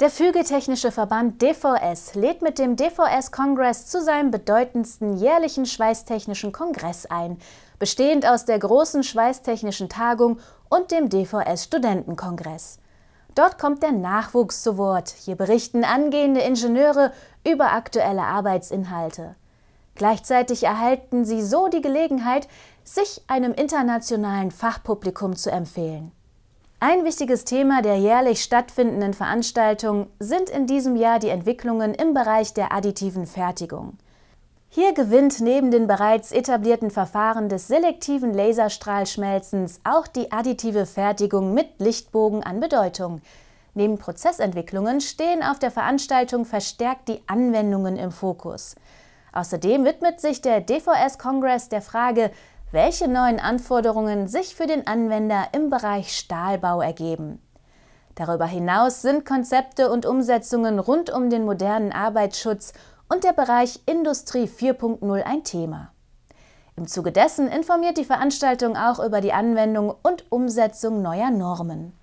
Der Fügetechnische Verband DVS lädt mit dem DVS Kongress zu seinem bedeutendsten jährlichen schweißtechnischen Kongress ein, bestehend aus der großen schweißtechnischen Tagung und dem DVS Studentenkongress. Dort kommt der Nachwuchs zu Wort. Hier berichten angehende Ingenieure über aktuelle Arbeitsinhalte. Gleichzeitig erhalten sie so die Gelegenheit, sich einem internationalen Fachpublikum zu empfehlen. Ein wichtiges Thema der jährlich stattfindenden Veranstaltung sind in diesem Jahr die Entwicklungen im Bereich der additiven Fertigung. Hier gewinnt neben den bereits etablierten Verfahren des selektiven Laserstrahlschmelzens auch die additive Fertigung mit Lichtbogen an Bedeutung. Neben Prozessentwicklungen stehen auf der Veranstaltung verstärkt die Anwendungen im Fokus. Außerdem widmet sich der DVS-Kongress der Frage, welche neuen Anforderungen sich für den Anwender im Bereich Stahlbau ergeben. Darüber hinaus sind Konzepte und Umsetzungen rund um den modernen Arbeitsschutz und der Bereich Industrie 4.0 ein Thema. Im Zuge dessen informiert die Veranstaltung auch über die Anwendung und Umsetzung neuer Normen.